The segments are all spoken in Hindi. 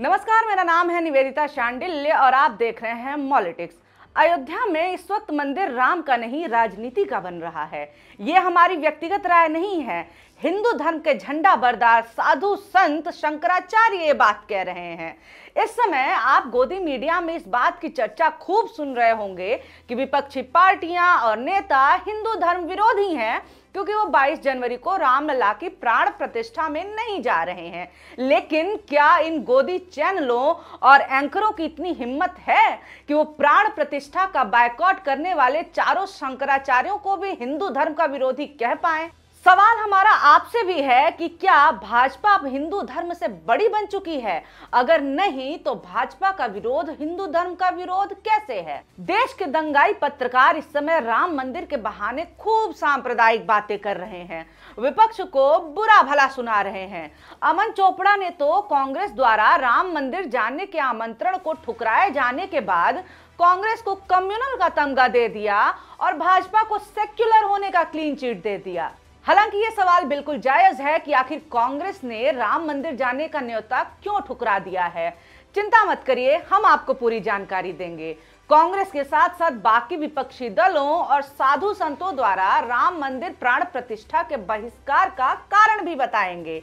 नमस्कार मेरा नाम है निवेदिता शांडिल्य और आप देख रहे हैं मॉलिटिक्स अयोध्या में इस वक्त मंदिर राम का नहीं राजनीति का बन रहा है ये हमारी व्यक्तिगत राय नहीं है हिंदू धर्म के झंडा बरदार साधु संत शंकराचार्य ये बात कह रहे हैं इस समय आप गोदी मीडिया में इस बात की चर्चा खूब सुन रहे होंगे कि विपक्षी पार्टियां और नेता हिंदू धर्म विरोधी हैं क्योंकि वो 22 जनवरी को रामलला की प्राण प्रतिष्ठा में नहीं जा रहे हैं लेकिन क्या इन गोदी चैनलों और एंकरों की इतनी हिम्मत है कि वो प्राण प्रतिष्ठा का बायकॉट करने वाले चारों शंकराचार्यों को भी हिंदू धर्म का विरोधी कह पाए सवाल हमारा आपसे भी है कि क्या भाजपा अब हिंदू धर्म से बड़ी बन चुकी है अगर नहीं तो भाजपा का विरोध हिंदू धर्म का विरोध कैसे है देश के दंगाई पत्रकार इस समय राम मंदिर के बहाने खूब सांप्रदायिक बातें कर रहे हैं विपक्ष को बुरा भला सुना रहे हैं अमन चोपड़ा ने तो कांग्रेस द्वारा राम मंदिर जाने के आमंत्रण को ठुकराए जाने के बाद कांग्रेस को कम्युनल का तमगा दे दिया और भाजपा को सेक्युलर होने का क्लीन चिट दे दिया हालांकि ये सवाल बिल्कुल जायज है कि आखिर कांग्रेस ने राम मंदिर जाने का न्योता क्यों ठुकरा दिया है चिंता मत करिए हम आपको पूरी जानकारी देंगे कांग्रेस के साथ साथ बाकी विपक्षी दलों और साधु संतों द्वारा राम मंदिर प्राण प्रतिष्ठा के बहिष्कार का कारण भी बताएंगे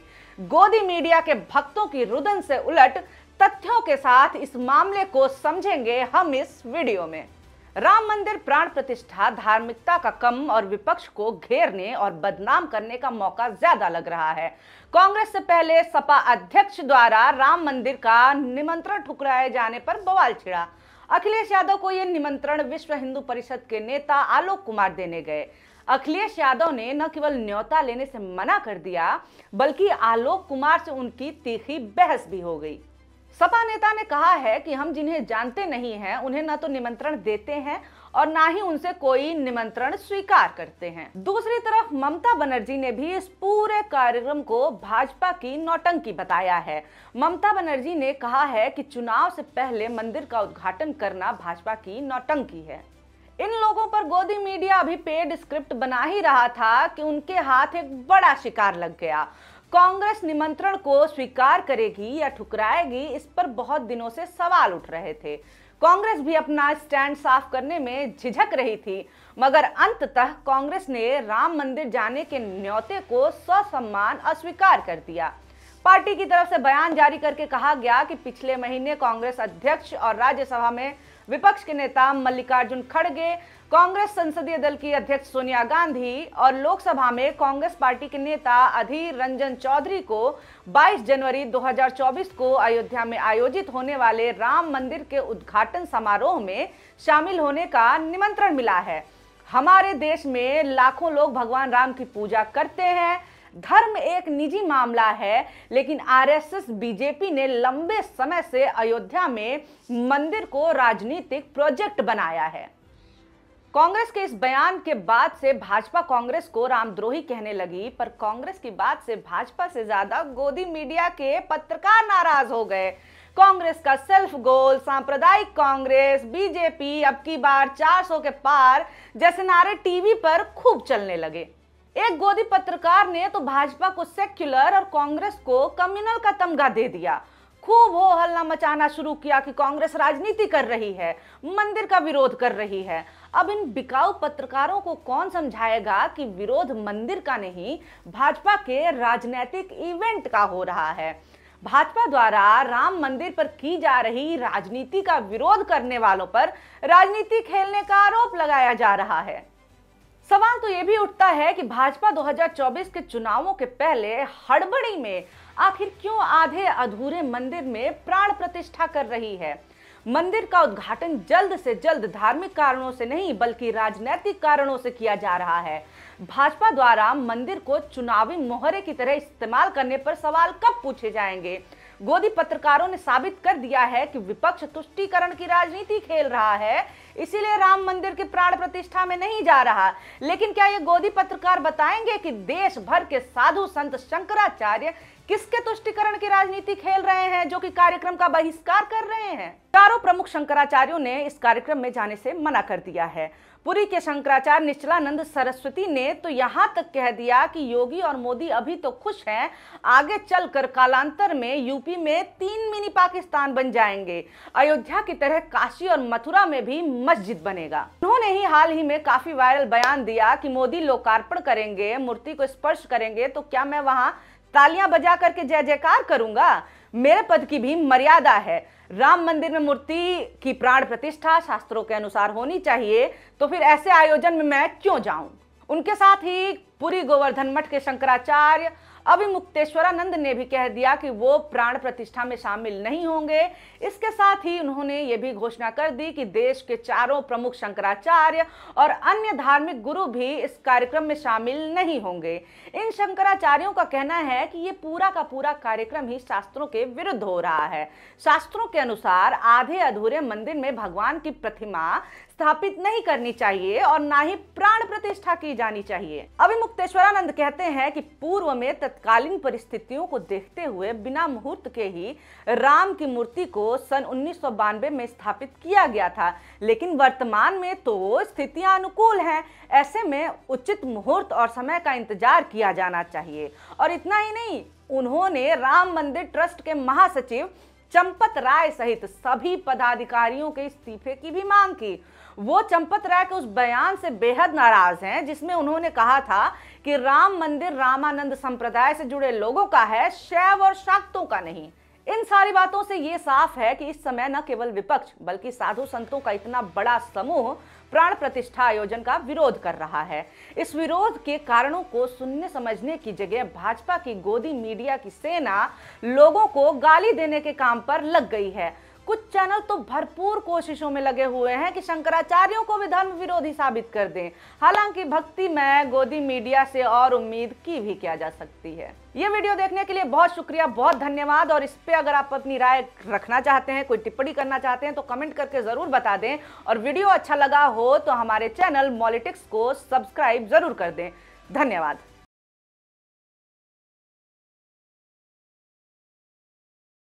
गोदी मीडिया के भक्तों की रुदन से उलट तथ्यों के साथ इस मामले को समझेंगे हम इस वीडियो में राम मंदिर प्राण प्रतिष्ठा धार्मिकता का कम और विपक्ष को घेरने और बदनाम करने का मौका ज्यादा लग रहा है कांग्रेस से पहले सपा अध्यक्ष द्वारा राम मंदिर का निमंत्रण ठुकराए जाने पर बवाल छिड़ा अखिलेश यादव को यह निमंत्रण विश्व हिंदू परिषद के नेता आलोक कुमार देने गए अखिलेश यादव ने न केवल न्योता लेने से मना कर दिया बल्कि आलोक कुमार से उनकी तीखी बहस भी हो गई सपा नेता ने कहा है कि हम जिन्हें जानते नहीं हैं उन्हें ना तो निमंत्रण देते हैं और ना ही उनसे कोई निमंत्रण स्वीकार करते हैं दूसरी तरफ ममता बनर्जी ने भी इस पूरे कार्यक्रम को भाजपा की नौटंकी बताया है ममता बनर्जी ने कहा है कि चुनाव से पहले मंदिर का उद्घाटन करना भाजपा की नौटंकी है इन लोगों पर गोदी मीडिया अभी पेड स्क्रिप्ट बना ही रहा था कि उनके हाथ एक बड़ा शिकार लग गया कांग्रेस निमंत्रण को स्वीकार करेगी या ठुकराएगी इस पर बहुत दिनों से सवाल उठ रहे थे कांग्रेस भी अपना स्टैंड साफ करने में झिझक रही थी मगर अंततः कांग्रेस ने राम मंदिर जाने के न्योते को ससम्मान अस्वीकार कर दिया पार्टी की तरफ से बयान जारी करके कहा गया कि पिछले महीने कांग्रेस अध्यक्ष और राज्यसभा में विपक्ष के नेता मल्लिकार्जुन खड़गे कांग्रेस संसदीय दल की अध्यक्ष सोनिया गांधी और लोकसभा में कांग्रेस पार्टी के नेता अधीर रंजन चौधरी को 22 जनवरी 2024 को अयोध्या में आयोजित होने वाले राम मंदिर के उद्घाटन समारोह में शामिल होने का निमंत्रण मिला है हमारे देश में लाखों लोग भगवान राम की पूजा करते हैं धर्म एक निजी मामला है लेकिन आरएसएस बीजेपी ने लंबे समय से अयोध्या में मंदिर को राजनीतिक प्रोजेक्ट बनाया है कांग्रेस के इस बयान के बाद से भाजपा कांग्रेस को रामद्रोही कहने लगी पर कांग्रेस की बात से भाजपा से ज्यादा गोदी मीडिया के पत्रकार नाराज हो गए कांग्रेस का सेल्फ गोल सांप्रदायिक कांग्रेस बीजेपी अब की बार 400 के पार जैसे नारे टीवी पर खूब चलने लगे एक गोदी पत्रकार ने तो भाजपा को सेक्युलर और कांग्रेस को कम्युनल का तमगा दे दिया खूब हो हल्ला मचाना शुरू किया कि कांग्रेस राजनीति कर रही है मंदिर का विरोध कर रही है अब इन बिकाऊ पत्रकारों को कौन समझाएगा कि विरोध मंदिर का नहीं भाजपा के राजनीतिक इवेंट का हो रहा है भाजपा द्वारा राम मंदिर पर की जा रही राजनीति का विरोध करने वालों पर राजनीति खेलने का आरोप लगाया जा रहा है सवाल तो ये भी उठता है कि भाजपा 2024 के चुनावों के पहले हड़बड़ी में आखिर क्यों आधे अधूरे मंदिर में प्राण प्रतिष्ठा कर रही है मंदिर का उद्घाटन जल्द से जल्द धार्मिक कारणों से नहीं बल्कि राजनैतिक कारणों से किया जा रहा है भाजपा द्वारा मंदिर को चुनावी मोहरे की तरह इस्तेमाल करने पर सवाल कब पूछे जाएंगे गोदी पत्रकारों ने साबित कर दिया है कि विपक्ष तुष्टीकरण की राजनीति खेल रहा है इसीलिए राम मंदिर की प्राण प्रतिष्ठा में नहीं जा रहा लेकिन क्या ये गोदी पत्रकार बताएंगे कि देश भर के साधु संत शंकराचार्य किसके तुष्टिकरण की राजनीति खेल रहे हैं जो कि कार्यक्रम का बहिष्कार कर रहे हैं चारों प्रमुख शंकराचार्यों ने इस कार्यक्रम में जाने से मना कर दिया है पुरी के शंकराचार्य निश्चलानंद सरस्वती ने तो यहाँ तक कह दिया कि योगी और मोदी अभी तो खुश हैं आगे चलकर कालांतर में यूपी में तीन मिनी पाकिस्तान बन जाएंगे अयोध्या की तरह काशी और मथुरा में भी मस्जिद बनेगा उन्होंने ही हाल ही में काफी वायरल बयान दिया कि मोदी लोकार्पण करेंगे मूर्ति को स्पर्श करेंगे तो क्या मैं वहाँ तालियां बजा करके जय जयकार करूंगा मेरे पद की भी मर्यादा है राम मंदिर में मूर्ति की प्राण प्रतिष्ठा शास्त्रों के अनुसार होनी चाहिए तो फिर ऐसे आयोजन में मैं क्यों जाऊं उनके साथ ही पूरी गोवर्धन मठ के शंकराचार्य अभी मुक्तेश्वरानंद ने भी कह दिया कि वो प्राण प्रतिष्ठा में शामिल नहीं होंगे इसके साथ ही उन्होंने ये भी घोषणा कर दी कि देश के चारों प्रमुख शंकराचार्य और अन्य धार्मिक गुरु भी इस कार्यक्रम में शामिल नहीं होंगे इन शंकराचार्यों का कहना है कि ये पूरा का पूरा कार्यक्रम ही शास्त्रों के विरुद्ध हो रहा है शास्त्रों के अनुसार आधे अधूरे मंदिर में भगवान की प्रतिमा स्थापित नहीं करनी चाहिए और ना ही प्राण प्रतिष्ठा की जानी चाहिए अभी मुक्तेश्वरानंद कहते हैं कि पूर्व में तत्कालीन परिस्थितियों को देखते हुए बिना मुहूर्त के ही राम की मूर्ति को सन उन्नीस में स्थापित किया गया था लेकिन वर्तमान में तो स्थितियां अनुकूल हैं ऐसे में उचित मुहूर्त और समय का इंतजार किया जाना चाहिए और इतना ही नहीं उन्होंने राम मंदिर ट्रस्ट के महासचिव चंपत राय सहित सभी पदाधिकारियों के इस्तीफे की भी मांग की वो चंपत राय के उस बयान से बेहद नाराज हैं जिसमें उन्होंने कहा था कि राम मंदिर रामानंद संप्रदाय से जुड़े लोगों का है शैव और शाक्तों का नहीं इन सारी बातों से ये साफ है कि इस समय न केवल विपक्ष बल्कि साधु संतों का इतना बड़ा समूह प्राण प्रतिष्ठा आयोजन का विरोध कर रहा है इस विरोध के कारणों को सुनने समझने की जगह भाजपा की गोदी मीडिया की सेना लोगों को गाली देने के काम पर लग गई है कुछ चैनल तो भरपूर कोशिशों में लगे हुए हैं कि शंकराचार्यों को भी धर्म विरोधी साबित कर दें हालांकि भक्ति में गोदी मीडिया से और उम्मीद की भी किया जा सकती है ये वीडियो देखने के लिए बहुत शुक्रिया बहुत धन्यवाद और इस पे अगर आप अपनी राय रखना चाहते हैं कोई टिप्पणी करना चाहते हैं तो कमेंट करके ज़रूर बता दें और वीडियो अच्छा लगा हो तो हमारे चैनल मॉलिटिक्स को सब्सक्राइब ज़रूर कर दें धन्यवाद